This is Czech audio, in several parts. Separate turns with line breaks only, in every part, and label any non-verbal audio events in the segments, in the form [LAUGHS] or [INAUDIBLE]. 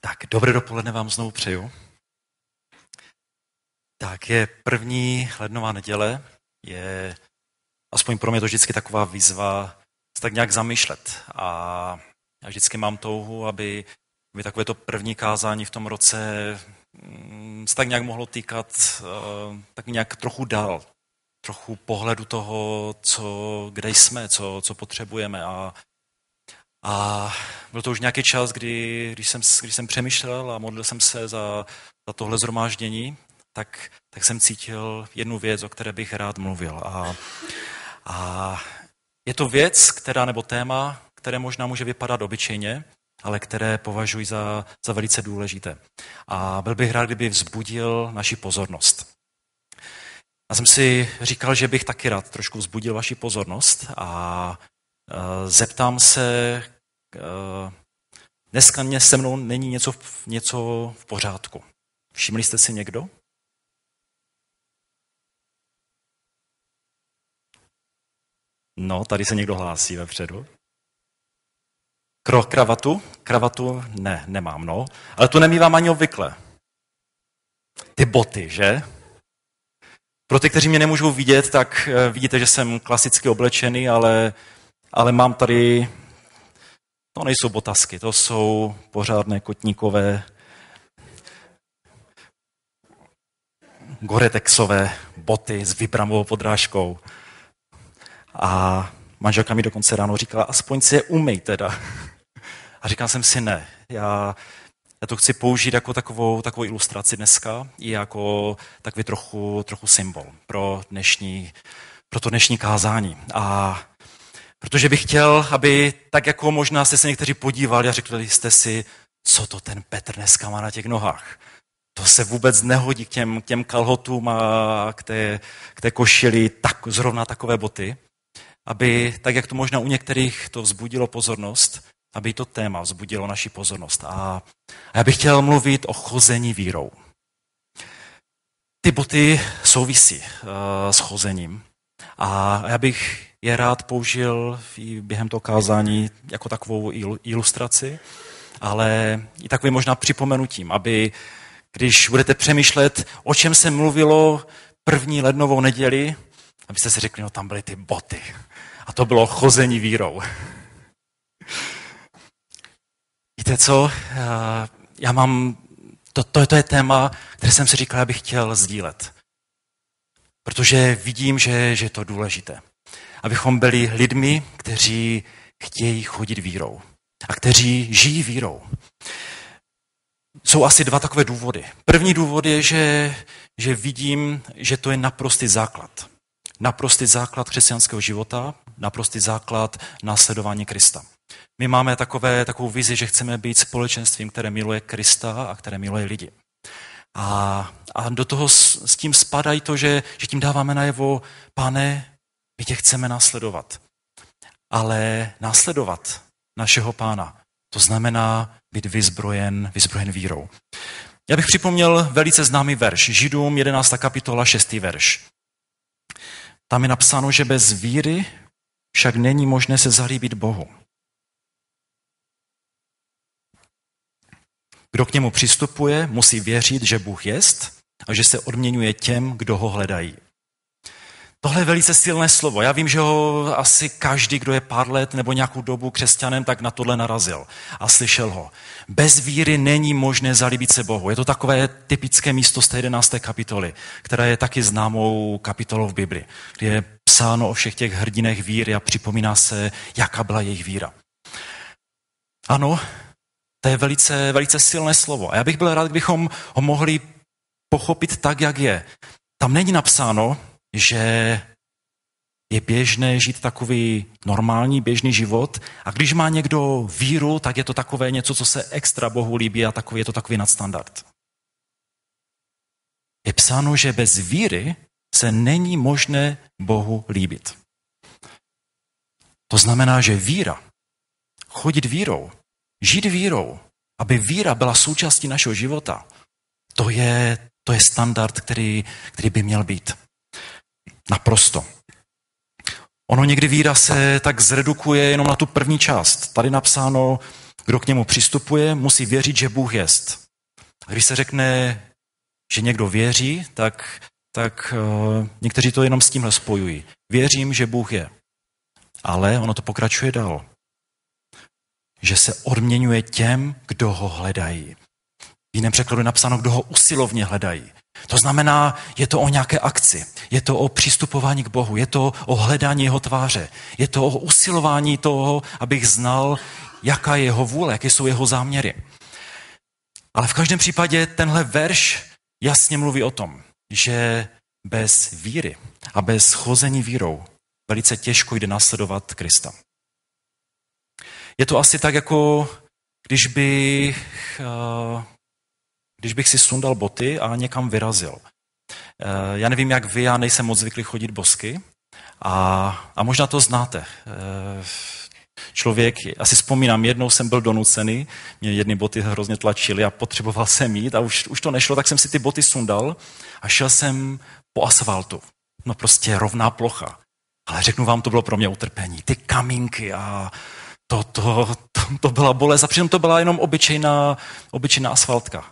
Tak, dobré dopoledne vám znovu přeju. Tak je první lednová neděle, je aspoň pro mě to vždycky taková výzva se tak nějak zamýšlet. A já vždycky mám touhu, aby, aby takové to první kázání v tom roce mm, se tak nějak mohlo týkat eh, tak nějak trochu dál, trochu pohledu toho, co, kde jsme, co, co potřebujeme. A, a byl to už nějaký čas, kdy, když, jsem, když jsem přemýšlel a modlil jsem se za, za tohle zhromáždění, tak, tak jsem cítil jednu věc, o které bych rád mluvil. A, a je to věc, která nebo téma, které možná může vypadat obyčejně, ale které považuji za, za velice důležité. A byl bych rád, kdyby vzbudil naši pozornost. Já jsem si říkal, že bych taky rád trošku vzbudil vaši pozornost a e, zeptám se Eh, dneska mě se mnou není něco, něco v pořádku. Všimli jste si někdo? No, tady se někdo hlásí vepředu. Kro, kravatu? Kravatu ne, nemám, no. Ale tu nemývám ani obvykle. Ty boty, že? Pro ty, kteří mě nemůžou vidět, tak eh, vidíte, že jsem klasicky oblečený, ale, ale mám tady to nejsou botasky, to jsou pořádné kotníkové, goretexové boty s vybramovou podrážkou. A manželka mi dokonce ráno říkala, aspoň si je umej teda. A říkal jsem si, ne, já, já to chci použít jako takovou, takovou ilustraci dneska i jako takový trochu, trochu symbol pro dnešní, pro to dnešní kázání. A Protože bych chtěl, aby tak jako možná jste se někteří podívali a řekli jste si, co to ten Petr dneska má na těch nohách. To se vůbec nehodí k těm, k těm kalhotům a k té, k té košili tak, zrovna takové boty. Aby, tak jak to možná u některých to vzbudilo pozornost, aby to téma vzbudilo naši pozornost. A, a já bych chtěl mluvit o chození vírou. Ty boty souvisí uh, s chozením. A já bych je rád použil i během toho kázání jako takovou ilustraci, ale i takovým možná připomenutím, aby když budete přemýšlet, o čem se mluvilo první lednovou neděli, abyste si řekli, no tam byly ty boty. A to bylo chození vírou. [LAUGHS] Víte co? Eh, já mám, to, to, to je téma, které jsem si říkal, abych chtěl sdílet. Protože vidím, že, že je to důležité abychom byli lidmi, kteří chtějí chodit vírou a kteří žijí vírou. Jsou asi dva takové důvody. První důvod je, že, že vidím, že to je naprostý základ. Naprostý základ křesťanského života, naprostý základ následování Krista. My máme takové, takovou vizi, že chceme být společenstvím, které miluje Krista a které miluje lidi. A, a do toho s, s tím spadají to, že, že tím dáváme najevo, pane, my tě chceme následovat. Ale následovat našeho pána, to znamená být vyzbrojen, vyzbrojen vírou. Já bych připomněl velice známý verš, Židům 11. kapitola 6. verš. Tam je napsáno, že bez víry však není možné se zalíbit Bohu. Kdo k němu přistupuje, musí věřit, že Bůh jest a že se odměňuje těm, kdo ho hledají. Tohle je velice silné slovo. Já vím, že ho asi každý, kdo je pár let nebo nějakou dobu křesťanem, tak na tohle narazil a slyšel ho. Bez víry není možné zalíbit se Bohu. Je to takové typické místo z té 11. kapitoly, která je taky známou kapitolou v Bibli, kde je psáno o všech těch hrdinech víry a připomíná se, jaká byla jejich víra. Ano, to je velice, velice silné slovo. A já bych byl rád, kdybychom ho mohli pochopit tak, jak je. Tam není napsáno, že je běžné žít takový normální, běžný život a když má někdo víru, tak je to takové něco, co se extra Bohu líbí a takový, je to takový nadstandard. Je psáno, že bez víry se není možné Bohu líbit. To znamená, že víra, chodit vírou, žít vírou, aby víra byla součástí našeho života, to je, to je standard, který, který by měl být. Naprosto. Ono někdy víra se tak zredukuje jenom na tu první část. Tady napsáno, kdo k němu přistupuje, musí věřit, že Bůh jest. A když se řekne, že někdo věří, tak, tak uh, někteří to jenom s tímhle spojují. Věřím, že Bůh je. Ale ono to pokračuje dál. Že se odměňuje těm, kdo ho hledají. V jiném překladu je napsáno, kdo ho usilovně hledají. To znamená, je to o nějaké akci, je to o přistupování k Bohu, je to o hledání jeho tváře, je to o usilování toho, abych znal, jaká je jeho vůle, jaké jsou jeho záměry. Ale v každém případě tenhle verš jasně mluví o tom, že bez víry a bez chození vírou velice těžko jde následovat Krista. Je to asi tak, jako když bych uh, když bych si sundal boty a někam vyrazil. Eh, já nevím, jak vy, já nejsem moc zvyklý chodit bosky a, a možná to znáte. Eh, člověk, asi vzpomínám, jednou jsem byl donucený, mě jedny boty hrozně tlačily a potřeboval jsem jít a už, už to nešlo, tak jsem si ty boty sundal a šel jsem po asfaltu. No prostě rovná plocha. Ale řeknu vám, to bylo pro mě utrpení. Ty kamínky a to, to, to, to byla bolest. A přitom to byla jenom obyčejná, obyčejná asfaltka.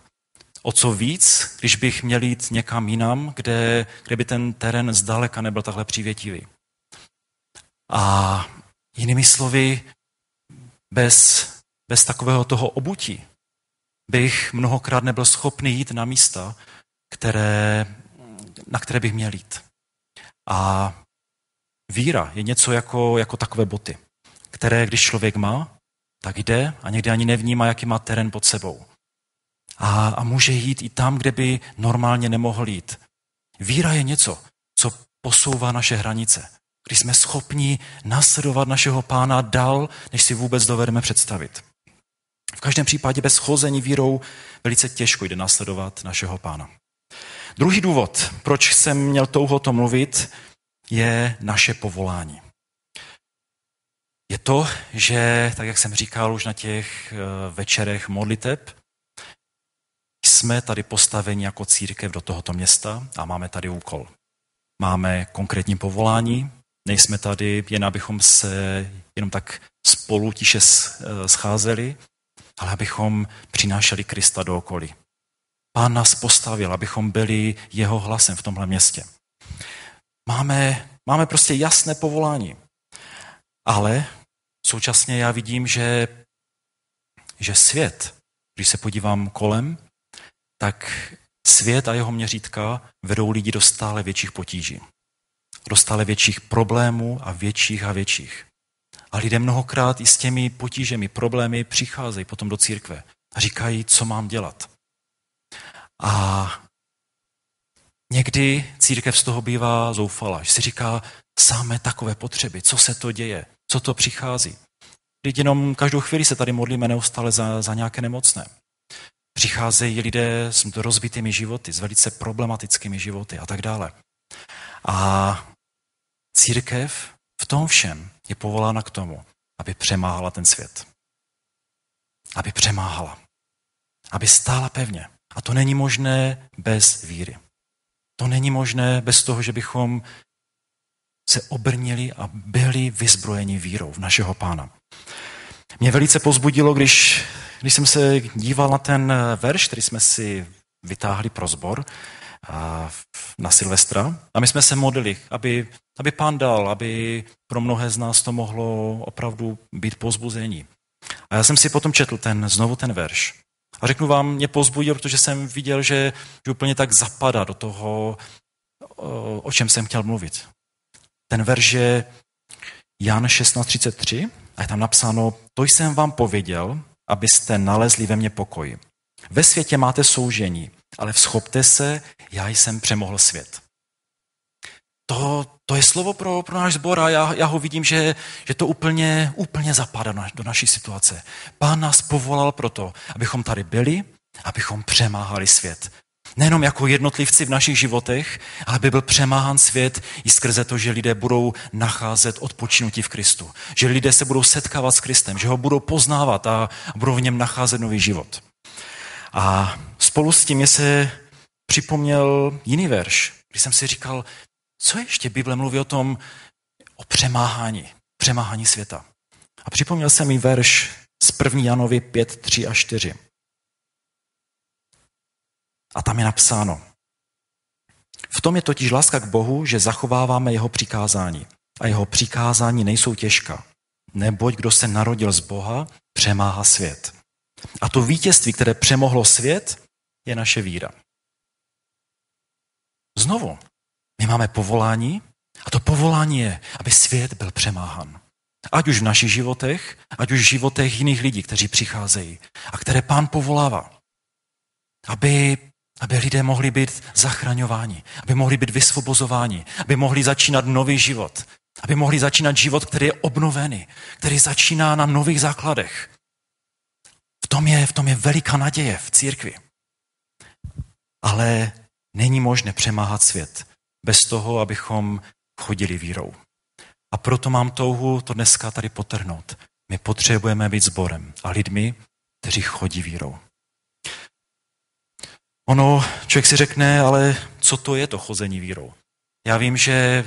O co víc, když bych měl jít někam jinam, kde, kde by ten terén zdaleka nebyl takhle přívětivý. A jinými slovy, bez, bez takového toho obutí bych mnohokrát nebyl schopný jít na místa, které, na které bych měl jít. A víra je něco jako, jako takové boty, které když člověk má, tak jde a někdy ani nevnímá, jaký má terén pod sebou a, a může jít i tam, kde by normálně nemohl jít. Víra je něco, co posouvá naše hranice. Když jsme schopni nasledovat našeho pána dál, než si vůbec dovedeme představit. V každém případě bez chození vírou velice těžko jde nasledovat našeho pána. Druhý důvod, proč jsem měl touho to mluvit, je naše povolání. Je to, že, tak jak jsem říkal už na těch eh, večerech modliteb, jsme tady postaveni jako církev do tohoto města a máme tady úkol. Máme konkrétní povolání, nejsme tady jen abychom se jenom tak spolu tiše eh, scházeli, ale abychom přinášeli Krista do okolí. Pán nás postavil, abychom byli jeho hlasem v tomhle městě. Máme, máme prostě jasné povolání. Ale současně já vidím, že, že svět, když se podívám kolem, tak svět a jeho měřítka vedou lidi do stále větších potíží, do stále větších problémů a větších a větších. A lidé mnohokrát i s těmi potížemi, problémy přicházejí potom do církve a říkají, co mám dělat. A někdy církev z toho bývá zoufala, že si říká, samé takové potřeby, co se to děje, co to přichází. Teď jenom každou chvíli se tady modlíme neustále za, za nějaké nemocné. Přicházejí lidé s rozbitými životy, s velice problematickými životy a tak dále. A církev v tom všem je povolána k tomu, aby přemáhala ten svět. Aby přemáhala. Aby stála pevně. A to není možné bez víry. To není možné bez toho, že bychom se obrnili a byli vyzbrojeni vírou v našeho pána. Mě velice pozbudilo, když když jsem se díval na ten eh, verš, který jsme si vytáhli pro zbor eh, na Silvestra, a my jsme se modlili, aby, aby pán dal, aby pro mnohé z nás to mohlo opravdu být pozbuzení. A já jsem si potom četl ten, znovu ten verš. A řeknu vám, mě pozbudil, protože jsem viděl, že, že úplně tak zapadá do toho, o čem jsem chtěl mluvit. Ten verš je Jan 16.33 a je tam napsáno, to jsem vám pověděl, abyste nalezli ve mně pokoj. Ve světě máte soužení, ale vzchopte se, já jsem přemohl svět. To, to je slovo pro, pro náš sbor a já, já ho vidím, že, že to úplně, úplně zapadá na, do naší situace. Pán nás povolal proto, abychom tady byli, abychom přemáhali svět nejenom jako jednotlivci v našich životech, ale by byl přemáhán svět i skrze to, že lidé budou nacházet odpočinutí v Kristu. Že lidé se budou setkávat s Kristem, že ho budou poznávat a budou v něm nacházet nový život. A spolu s tím mě se připomněl jiný verš, když jsem si říkal, co ještě Bible mluví o tom, o přemáhání, přemáhání světa. A připomněl jsem mi verš z 1. Janovi 5, 3 a 4. A tam je napsáno. V tom je totiž láska k Bohu, že zachováváme jeho přikázání. A jeho přikázání nejsou těžká. Neboť kdo se narodil z Boha, přemáhá svět. A to vítězství, které přemohlo svět, je naše víra. Znovu, my máme povolání a to povolání je, aby svět byl přemáhan. Ať už v našich životech, ať už v životech jiných lidí, kteří přicházejí a které pán povolává. Aby aby lidé mohli být zachraňováni, aby mohli být vysvobozováni, aby mohli začínat nový život, aby mohli začínat život, který je obnovený, který začíná na nových základech. V tom je, v tom je veliká naděje v církvi. Ale není možné přemáhat svět bez toho, abychom chodili vírou. A proto mám touhu to dneska tady potrhnout. My potřebujeme být sborem a lidmi, kteří chodí vírou. Ono, člověk si řekne, ale co to je to chození vírou? Já vím, že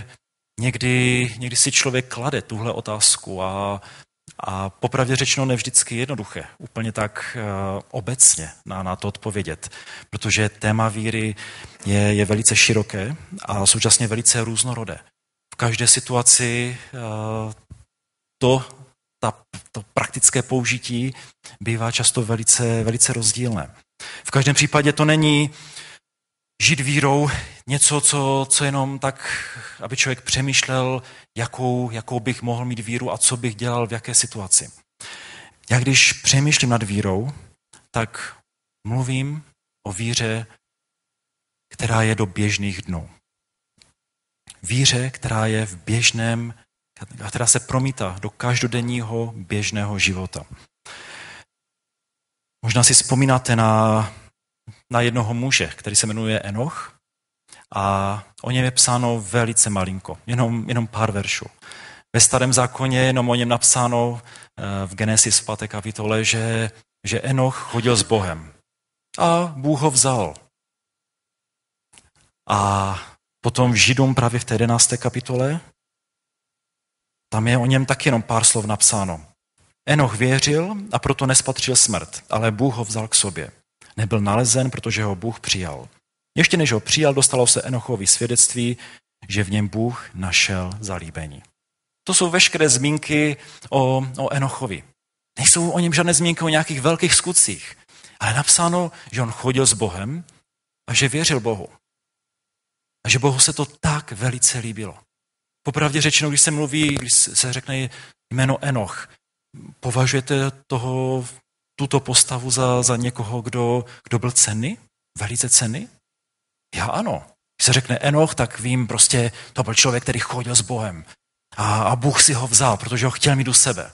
někdy, někdy si člověk klade tuhle otázku a, a popravdě řečeno nevždycky jednoduché, úplně tak uh, obecně na, na to odpovědět, protože téma víry je, je velice široké a současně velice různorodé. V každé situaci uh, to, ta, to praktické použití bývá často velice, velice rozdílné. V každém případě to není žít vírou něco, co, co jenom tak, aby člověk přemýšlel, jakou, jakou bych mohl mít víru a co bych dělal v jaké situaci. Já když přemýšlím nad vírou, tak mluvím o víře, která je do běžných dnů. Víře, která je v běžném, která se promítá do každodenního běžného života. Možná si vzpomínáte na, na jednoho muže, který se jmenuje Enoch a o něm je psáno velice malinko, jenom, jenom pár veršů. Ve starém zákoně jenom o něm napsáno eh, v Genesis v 5. kapitole, že, že Enoch chodil s Bohem a Bůh ho vzal. A potom v Židům právě v té 11. kapitole, tam je o něm taky jenom pár slov napsáno. Enoch věřil a proto nespatřil smrt, ale Bůh ho vzal k sobě. Nebyl nalezen, protože ho Bůh přijal. Ještě než ho přijal, dostalo se Enochovi svědectví, že v něm Bůh našel zalíbení. To jsou veškeré zmínky o, o Enochovi. Nejsou o něm žádné zmínky o nějakých velkých skutcích, ale napsáno, že on chodil s Bohem a že věřil Bohu. A že Bohu se to tak velice líbilo. Popravdě řečeno, když se mluví, když se řekne jméno Enoch, Považujete toho, tuto postavu za, za někoho, kdo, kdo byl ceny? Velice ceny? Já ano. Když se řekne Enoch, tak vím, prostě to byl člověk, který chodil s Bohem. A, a Bůh si ho vzal, protože ho chtěl mít u sebe.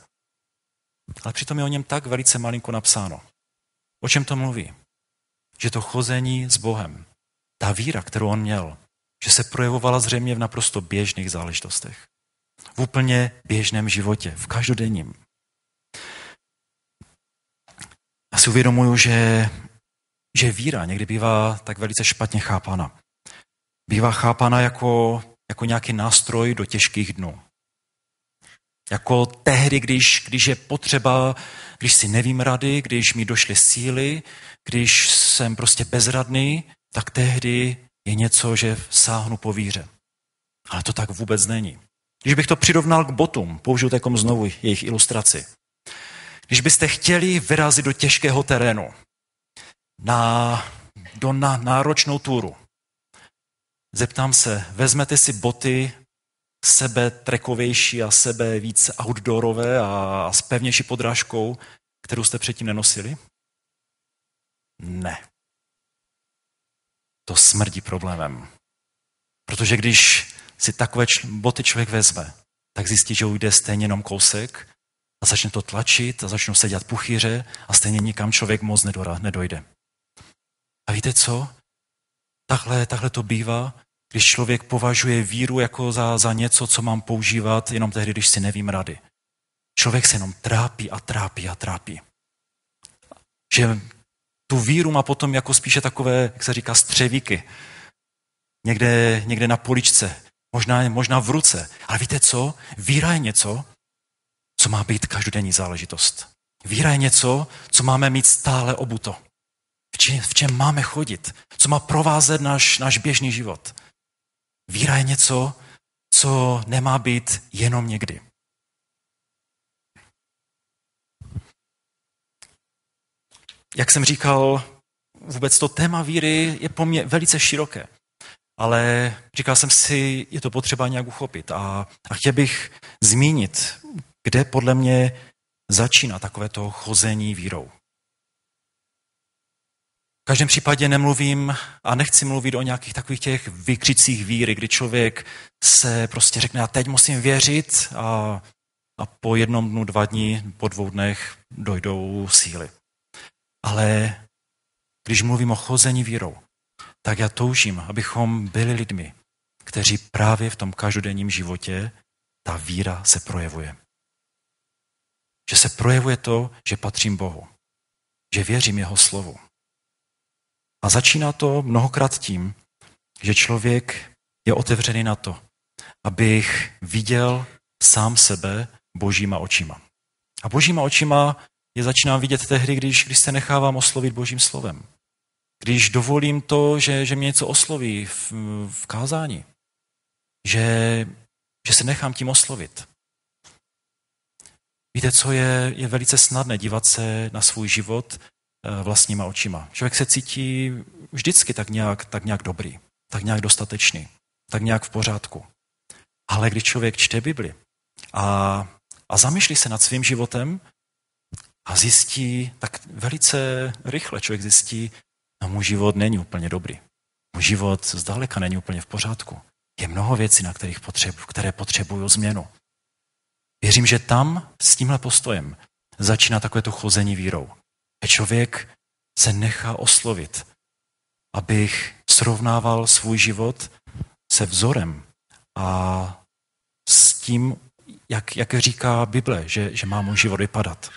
Ale přitom je o něm tak velice malinko napsáno. O čem to mluví? Že to chození s Bohem, ta víra, kterou on měl, že se projevovala zřejmě v naprosto běžných záležitostech. V úplně běžném životě, v každodenním. si uvědomuju, že, že víra někdy bývá tak velice špatně chápána. Bývá chápána jako, jako nějaký nástroj do těžkých dnů. Jako tehdy, když, když je potřeba, když si nevím rady, když mi došly síly, když jsem prostě bezradný, tak tehdy je něco, že sáhnu po víře. Ale to tak vůbec není. Když bych to přirovnal k botům, použiju takom znovu jejich ilustraci. Když byste chtěli vyrazit do těžkého terénu, na, do na, náročnou túru, zeptám se, vezmete si boty sebe trekovější a sebe více outdoorové a, s pevnější podrážkou, kterou jste předtím nenosili? Ne. To smrdí problémem. Protože když si takové boty člověk vezme, tak zjistí, že ujde stejně jenom kousek a začne to tlačit a začnou se dělat puchyře a stejně nikam člověk moc nedora, nedojde. A víte co? Takhle, takhle to bývá, když člověk považuje víru jako za, za něco, co mám používat jenom tehdy, když si nevím rady. Člověk se jenom trápí a trápí a trápí. Že tu víru má potom jako spíše takové, jak se říká, střevíky. Někde, někde na poličce, možná, možná v ruce. Ale víte co? Víra je něco, co má být každodenní záležitost. Víra je něco, co máme mít stále obuto. V čem, v čem máme chodit, co má provázet náš, náš běžný život. Víra je něco, co nemá být jenom někdy. Jak jsem říkal, vůbec to téma víry je po mně velice široké. Ale říkal jsem si, je to potřeba nějak uchopit. A, a chtěl bych zmínit kde podle mě začíná takové to chození vírou. V každém případě nemluvím a nechci mluvit o nějakých takových těch vykřicích víry, kdy člověk se prostě řekne, a teď musím věřit a, a po jednom dnu, dva dní, po dvou dnech dojdou síly. Ale když mluvím o chození vírou, tak já toužím, abychom byli lidmi, kteří právě v tom každodenním životě ta víra se projevuje že se projevuje to, že patřím Bohu, že věřím Jeho slovu. A začíná to mnohokrát tím, že člověk je otevřený na to, abych viděl sám sebe božíma očima. A božíma očima je začínám vidět tehdy, když, když se nechávám oslovit božím slovem. Když dovolím to, že, že mě něco osloví v, v kázání. Že, že se nechám tím oslovit. Víte, co je, je velice snadné dívat se na svůj život eh, vlastníma očima. Člověk se cítí vždycky tak nějak, tak nějak dobrý, tak nějak dostatečný, tak nějak v pořádku. Ale když člověk čte Bibli a, a zamýšlí se nad svým životem a zjistí, tak velice rychle člověk zjistí, no můj život není úplně dobrý. Můj život zdaleka není úplně v pořádku. Je mnoho věcí, na kterých potřebu, které potřebují změnu. Věřím, že tam s tímhle postojem začíná takové to chození vírou. A člověk se nechá oslovit, abych srovnával svůj život se vzorem a s tím, jak, jak říká Bible, že, že má můj život vypadat.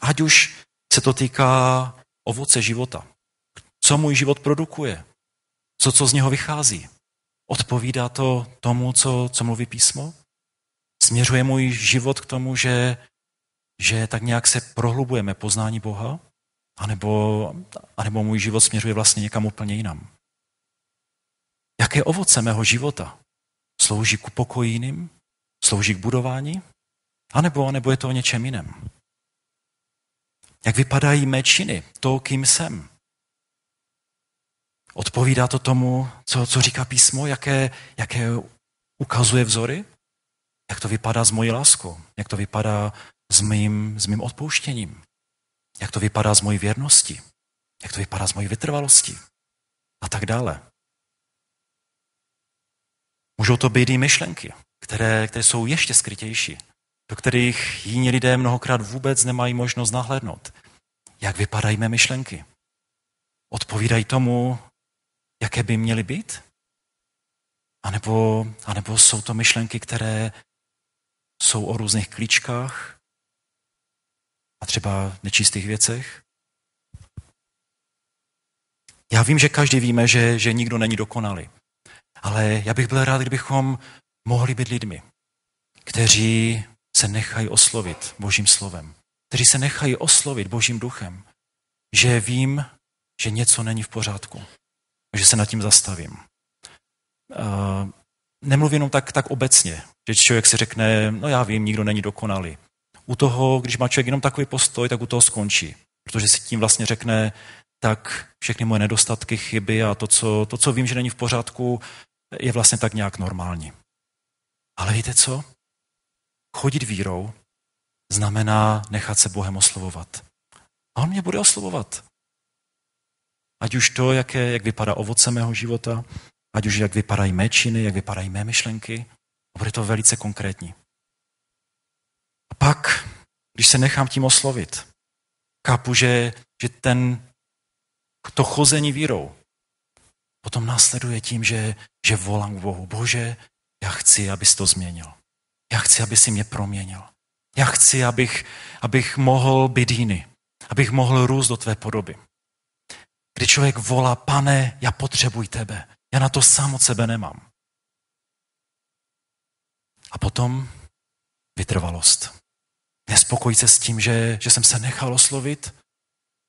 Ať už se to týká ovoce života. Co můj život produkuje? Co, co z něho vychází? Odpovídá to tomu, co, co mluví písmo? Směřuje můj život k tomu, že, že tak nějak se prohlubujeme poznání Boha? anebo, anebo můj život směřuje vlastně někam úplně jinam? Jaké ovoce mého života? Slouží k pokoji jiným? Slouží k budování? anebo anebo je to o něčem jiném? Jak vypadají mé činy? To, kým jsem? Odpovídá to tomu, co, co říká písmo, jaké, jaké ukazuje vzory? jak to vypadá s mojí láskou, jak to vypadá s mým, s mým odpouštěním, jak to vypadá s mojí věrností, jak to vypadá s mojí vytrvalostí a tak dále. Můžou to být i myšlenky, které, které jsou ještě skrytější, do kterých jiní lidé mnohokrát vůbec nemají možnost nahlédnout. Jak vypadají mé myšlenky? Odpovídají tomu, jaké by měly být? A nebo, a nebo jsou to myšlenky, které jsou o různých klíčkách a třeba nečistých věcech. Já vím, že každý víme, že, že nikdo není dokonalý. Ale já bych byl rád, kdybychom mohli být lidmi, kteří se nechají oslovit Božím slovem, kteří se nechají oslovit Božím duchem, že vím, že něco není v pořádku, že se nad tím zastavím. Eh, nemluvím jenom tak, tak obecně, že člověk si řekne, no já vím, nikdo není dokonalý. U toho, když má člověk jenom takový postoj, tak u toho skončí, protože si tím vlastně řekne, tak všechny moje nedostatky, chyby a to co, to, co vím, že není v pořádku, je vlastně tak nějak normální. Ale víte co? Chodit vírou znamená nechat se Bohem oslovovat. A on mě bude oslovovat. Ať už to, jaké, jak vypadá ovoce mého života, ať už jak vypadají mé činy, jak vypadají mé myšlenky, a bude to velice konkrétní. A pak, když se nechám tím oslovit, chápu, že, že ten, to chození vírou potom následuje tím, že, že volám k Bohu. Bože, já chci, abys to změnil. Já chci, aby si mě proměnil. Já chci, abych, abych mohl být jiný. Abych mohl růst do tvé podoby. Kdy člověk volá, pane, já potřebuji tebe. Já na to sám od sebe nemám. A potom vytrvalost. Nespokojit se s tím, že, že jsem se nechal oslovit,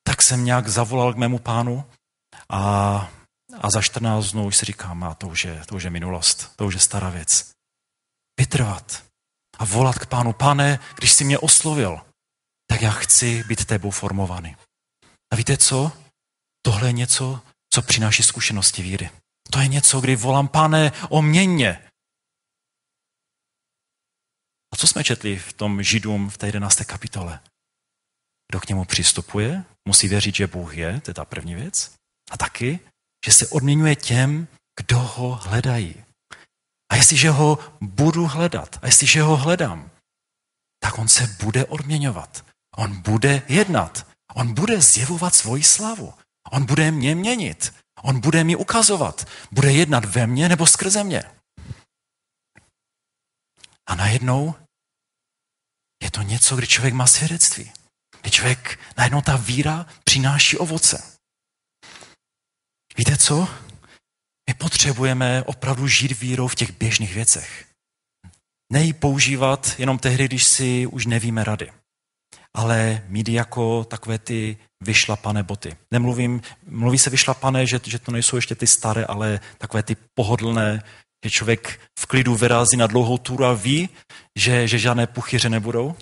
tak jsem nějak zavolal k mému pánu a, a za 14 dnů už si říkám, a to už, je, to už je minulost, to už je stará věc. Vytrvat a volat k pánu, pane, když jsi mě oslovil, tak já chci být tebou formovaný. A víte co? Tohle je něco, co přináší zkušenosti víry. To je něco, kdy volám, pane, o měně. A co jsme četli v tom Židům v té 11. kapitole? Kdo k němu přistupuje, musí věřit, že Bůh je, to je ta první věc. A taky, že se odměňuje těm, kdo ho hledají. A jestliže ho budu hledat, a jestliže ho hledám, tak on se bude odměňovat. On bude jednat. On bude zjevovat svoji slavu. On bude mě měnit. On bude mi ukazovat. Bude jednat ve mně nebo skrze mě. A najednou je to něco, kdy člověk má svědectví. Kdy člověk, najednou ta víra přináší ovoce. Víte co? My potřebujeme opravdu žít vírou v těch běžných věcech. Nejí používat jenom tehdy, když si už nevíme rady. Ale mít jako takové ty vyšlapané boty. Nemluvím, mluví se vyšlapané, že, že to nejsou ještě ty staré, ale takové ty pohodlné, že člověk v klidu vyrazí na dlouhou túru a ví, že, že žádné puchyře nebudou.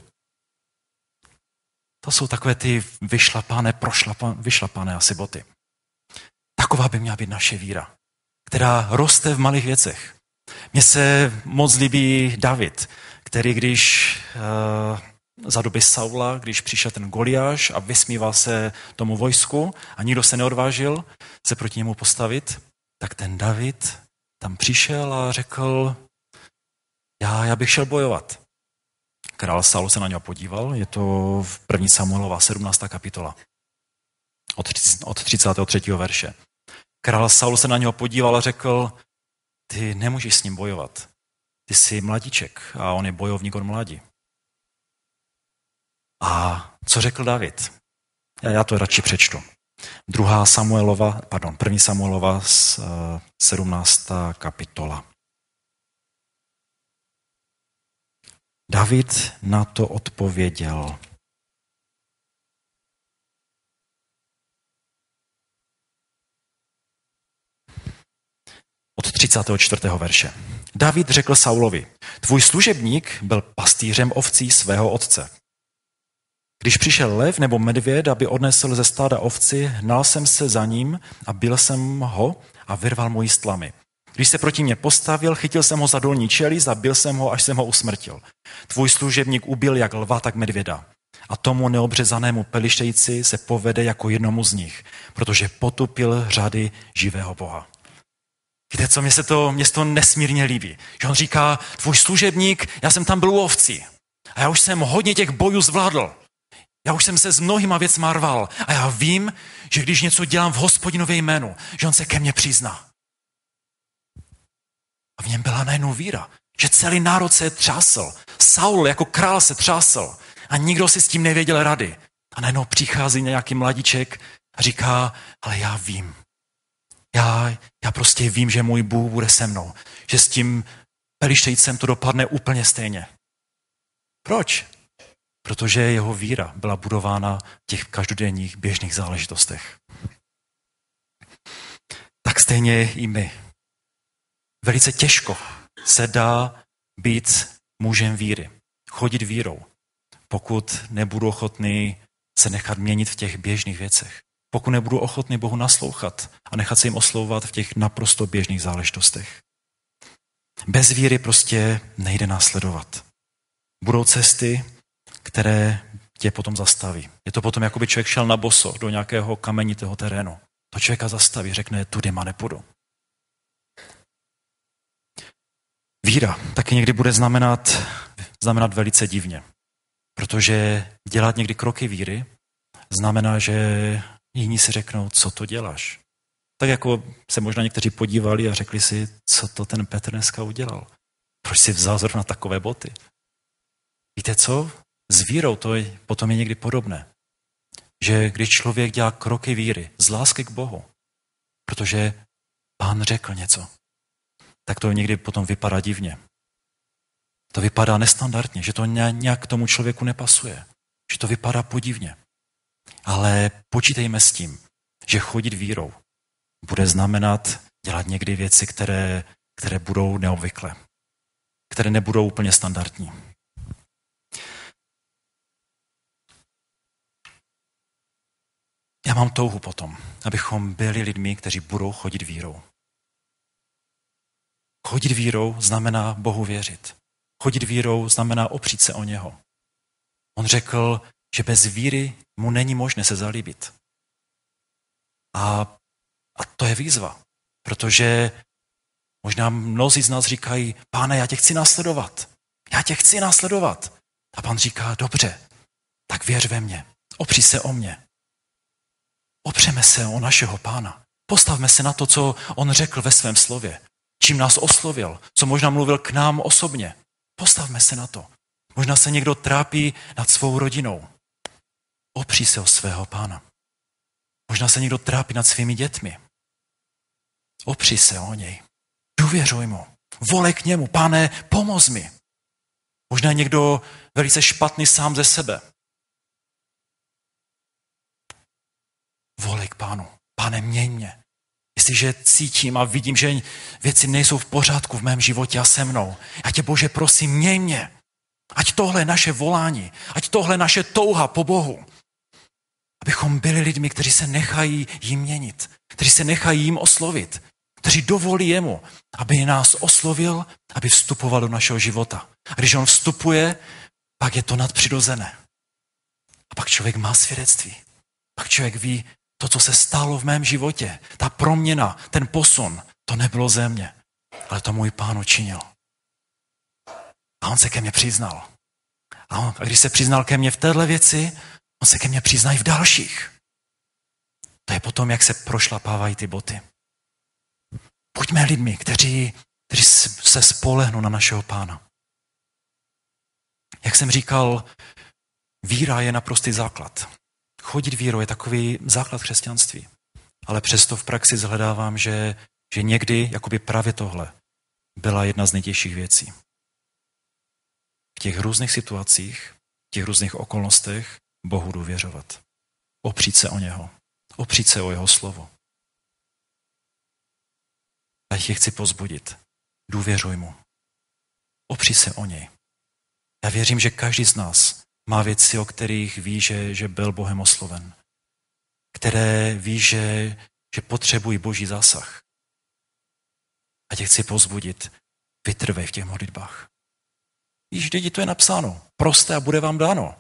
To jsou takové ty vyšlapané, prošlapané, vyšlapané asi boty. Taková by měla být naše víra, která roste v malých věcech. Mně se moc líbí David, který když uh, za doby Saula, když přišel ten Goliáš a vysmíval se tomu vojsku a nikdo se neodvážil se proti němu postavit, tak ten David tam přišel a řekl, já, já bych šel bojovat. Král Saul se na něho podíval, je to v první Samuelova 17. kapitola od, od 33. verše. Král Saul se na něho podíval a řekl, ty nemůžeš s ním bojovat. Ty jsi mladíček a on je bojovník od mladí. A co řekl David? Já to radši přečtu. Druhá Samuelova, pardon, první Samuelova z 17. Eh, kapitola. David na to odpověděl. Od 34. verše. David řekl Saulovi, tvůj služebník byl pastýřem ovcí svého otce. Když přišel lev nebo medvěd, aby odnesl ze stáda ovci, hnal jsem se za ním a byl jsem ho a vyrval moji stlamy. Když se proti mě postavil, chytil jsem ho za dolní čelí, zabil jsem ho, až jsem ho usmrtil. Tvůj služebník ubil jak lva, tak medvěda. A tomu neobřezanému pelištejci se povede jako jednomu z nich, protože potupil řady živého Boha. Víte co, mě se to, mě se to nesmírně líbí. Že on říká, tvůj služebník, já jsem tam byl u ovci A já už jsem hodně těch bojů zvládl. Já už jsem se s mnohýma věc marval a já vím, že když něco dělám v hospodinově jménu, že on se ke mně přizná. A v něm byla najednou víra, že celý národ se třásl. Saul jako král se třásl a nikdo si s tím nevěděl rady. A najednou přichází nějaký mladíček a říká, ale já vím. Já, já prostě vím, že můj Bůh bude se mnou. Že s tím pelištejcem to dopadne úplně stejně. Proč? protože jeho víra byla budována v těch každodenních běžných záležitostech. Tak stejně i my. Velice těžko se dá být mužem víry, chodit vírou, pokud nebudu ochotný se nechat měnit v těch běžných věcech. Pokud nebudu ochotný Bohu naslouchat a nechat se jim oslouvat v těch naprosto běžných záležitostech. Bez víry prostě nejde následovat. Budou cesty, které tě potom zastaví. Je to potom, jako by člověk šel na boso do nějakého kamenitého terénu. To člověka zastaví, řekne, tudy ma nepůjdu. Víra taky někdy bude znamenat, znamenat velice divně, protože dělat někdy kroky víry znamená, že jiní si řeknou, co to děláš. Tak jako se možná někteří podívali a řekli si, co to ten Petr dneska udělal. Proč si vzal zrovna takové boty? Víte co? S vírou to je, potom je někdy podobné. Že když člověk dělá kroky víry, z lásky k Bohu, protože pán řekl něco, tak to někdy potom vypadá divně. To vypadá nestandardně, že to nějak tomu člověku nepasuje, že to vypadá podivně. Ale počítejme s tím, že chodit vírou bude znamenat dělat někdy věci, které, které budou neobvyklé, které nebudou úplně standardní. Já mám touhu potom, abychom byli lidmi, kteří budou chodit vírou. Chodit vírou znamená Bohu věřit. Chodit vírou znamená opřít se o něho. On řekl, že bez víry mu není možné se zalíbit. A, a to je výzva, protože možná mnozí z nás říkají, páne, já tě chci následovat. Já tě chci následovat. A pan říká, dobře, tak věř ve mně, opři se o mě. Opřeme se o našeho pána. Postavme se na to, co on řekl ve svém slově. Čím nás oslovil, co možná mluvil k nám osobně. Postavme se na to. Možná se někdo trápí nad svou rodinou. Opří se o svého pána. Možná se někdo trápí nad svými dětmi. Opři se o něj. Důvěřuj mu. Volej k němu. Pane, pomoz mi. Možná někdo velice špatný sám ze sebe. k pánu. Pane, měj mě. Jestliže cítím a vidím, že věci nejsou v pořádku v mém životě a se mnou, já tě Bože prosím, měj mě. Ať tohle je naše volání, ať tohle je naše touha po Bohu. Abychom byli lidmi, kteří se nechají jim měnit, kteří se nechají jim oslovit, kteří dovolí jemu, aby nás oslovil, aby vstupoval do našeho života. A když on vstupuje, pak je to nadpřirozené. A pak člověk má svědectví. Pak člověk ví, to, co se stalo v mém životě, ta proměna, ten posun, to nebylo ze mě, ale to můj pán učinil. A on se ke mně přiznal. A, on, a když se přiznal ke mně v téhle věci, on se ke mně přizná i v dalších. To je potom, jak se prošlapávají ty boty. Buďme lidmi, kteří, kteří se spolehnou na našeho pána. Jak jsem říkal, víra je naprostý základ chodit vírou je takový základ křesťanství. Ale přesto v praxi zhledávám, že, že někdy jakoby právě tohle byla jedna z nejtěžších věcí. V těch různých situacích, v těch různých okolnostech Bohu důvěřovat. Opřít se o něho. Opřít se o jeho slovo. A tě chci pozbudit. Důvěřuj mu. Opři se o něj. Já věřím, že každý z nás má věci, o kterých ví, že, že byl Bohem osloven. Které ví, že, že potřebují boží zásah. A tě chci pozbudit, vytrvej v těch modlitbách. Víš, děti, to je napsáno. Prosté a bude vám dáno.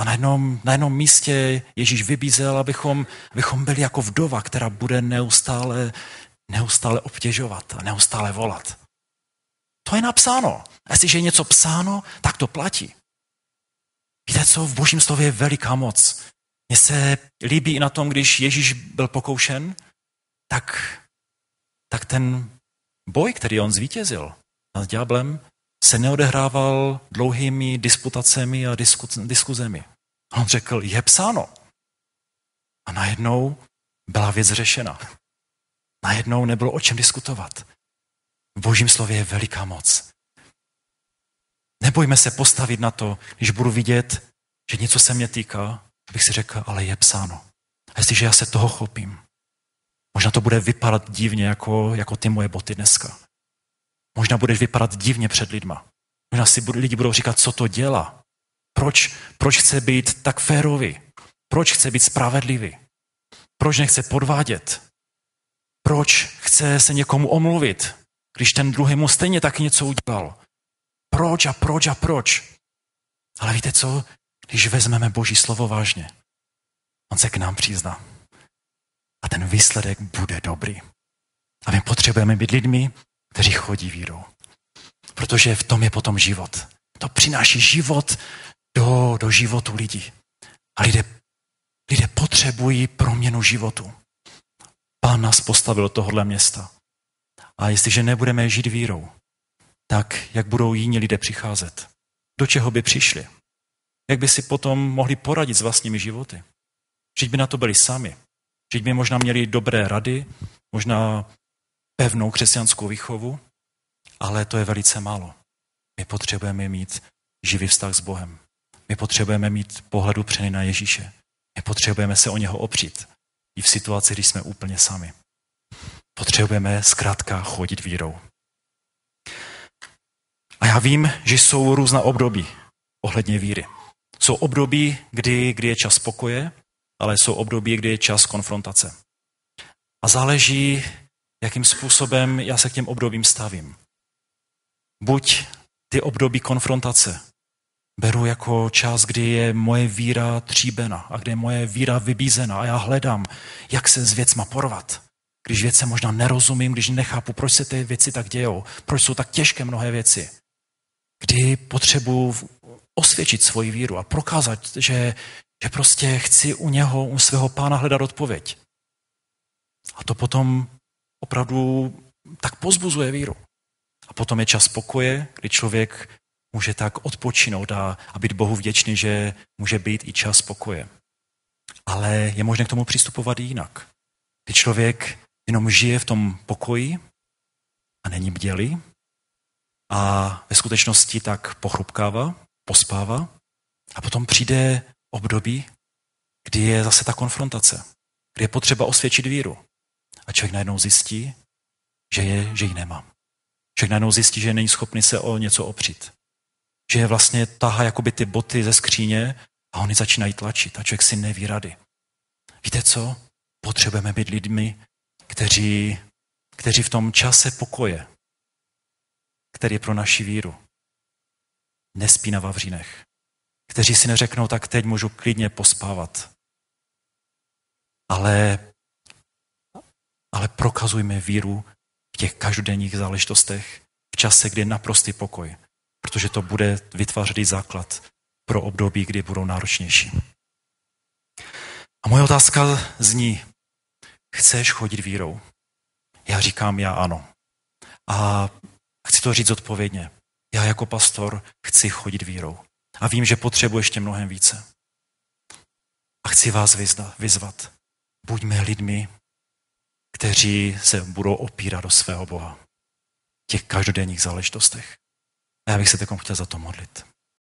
A na jednom, na jednom místě Ježíš vybízel, abychom, abychom byli jako vdova, která bude neustále, neustále obtěžovat a neustále volat. To je napsáno. A jestliže je něco psáno, tak to platí. Víte co, v božím slově je veliká moc. Mně se líbí i na tom, když Ježíš byl pokoušen, tak, tak ten boj, který on zvítězil nad ďáblem, se neodehrával dlouhými disputacemi a disku, diskuzemi. On řekl, je psáno. A najednou byla věc řešena. Najednou nebylo o čem diskutovat. V božím slově je veliká moc. Nebojme se postavit na to, když budu vidět, že něco se mě týká, abych si řekl, ale je psáno. A jestliže já se toho chopím, možná to bude vypadat divně jako, jako ty moje boty dneska. Možná budeš vypadat divně před lidma. Možná si budu, lidi budou říkat, co to dělá. Proč, proč chce být tak férový? Proč chce být spravedlivý? Proč nechce podvádět? Proč chce se někomu omluvit, když ten druhý mu stejně tak něco udělal? proč a proč a proč. Ale víte co? Když vezmeme Boží slovo vážně, on se k nám přizná. A ten výsledek bude dobrý. A my potřebujeme být lidmi, kteří chodí vírou. Protože v tom je potom život. To přináší život do, do životu lidí. A lidé, lidé potřebují proměnu životu. Pán nás postavil do tohohle města. A jestliže nebudeme žít vírou, tak jak budou jiní lidé přicházet. Do čeho by přišli? Jak by si potom mohli poradit s vlastními životy? Žít by na to byli sami. Žít by možná měli dobré rady, možná pevnou křesťanskou výchovu, ale to je velice málo. My potřebujeme mít živý vztah s Bohem. My potřebujeme mít pohledu přeny na Ježíše. My potřebujeme se o něho opřít. I v situaci, kdy jsme úplně sami. Potřebujeme zkrátka chodit vírou. A já vím, že jsou různá období ohledně víry. Jsou období, kdy, kdy je čas pokoje, ale jsou období, kdy je čas konfrontace. A záleží, jakým způsobem já se k těm obdobím stavím. Buď ty období konfrontace beru jako čas, kdy je moje víra tříbena a kde je moje víra vybízena a já hledám, jak se s věcma porvat. Když věce možná nerozumím, když nechápu, proč se ty věci tak dějou, proč jsou tak těžké mnohé věci kdy potřebuji osvědčit svoji víru a prokázat, že, že prostě chci u něho, u svého pána hledat odpověď. A to potom opravdu tak pozbuzuje víru. A potom je čas pokoje, kdy člověk může tak odpočinout a, a být Bohu vděčný, že může být i čas pokoje. Ale je možné k tomu přistupovat i jinak. Kdy člověk jenom žije v tom pokoji a není bdělý, a ve skutečnosti tak pochrupkává, pospává a potom přijde období, kdy je zase ta konfrontace, kdy je potřeba osvědčit víru. A člověk najednou zjistí, že, je, že ji nemá. Člověk najednou zjistí, že není schopný se o něco opřít. Že je vlastně tahá jakoby ty boty ze skříně a oni začínají tlačit a člověk si neví rady. Víte co? Potřebujeme být lidmi, kteří, kteří v tom čase pokoje, který je pro naši víru. Nespí na vavřínech. Kteří si neřeknou, tak teď můžu klidně pospávat. Ale, ale prokazujme víru v těch každodenních záležitostech, v čase, kdy je naprostý pokoj, protože to bude vytvářet základ pro období, kdy budou náročnější. A moje otázka zní, chceš chodit vírou? Já říkám, já ano. A chci to říct odpovědně. Já jako pastor chci chodit vírou. A vím, že potřebuji ještě mnohem více. A chci vás vyzvat. Buďme lidmi, kteří se budou opírat do svého Boha. V těch každodenních záležitostech. A já bych se teď chtěl za to modlit.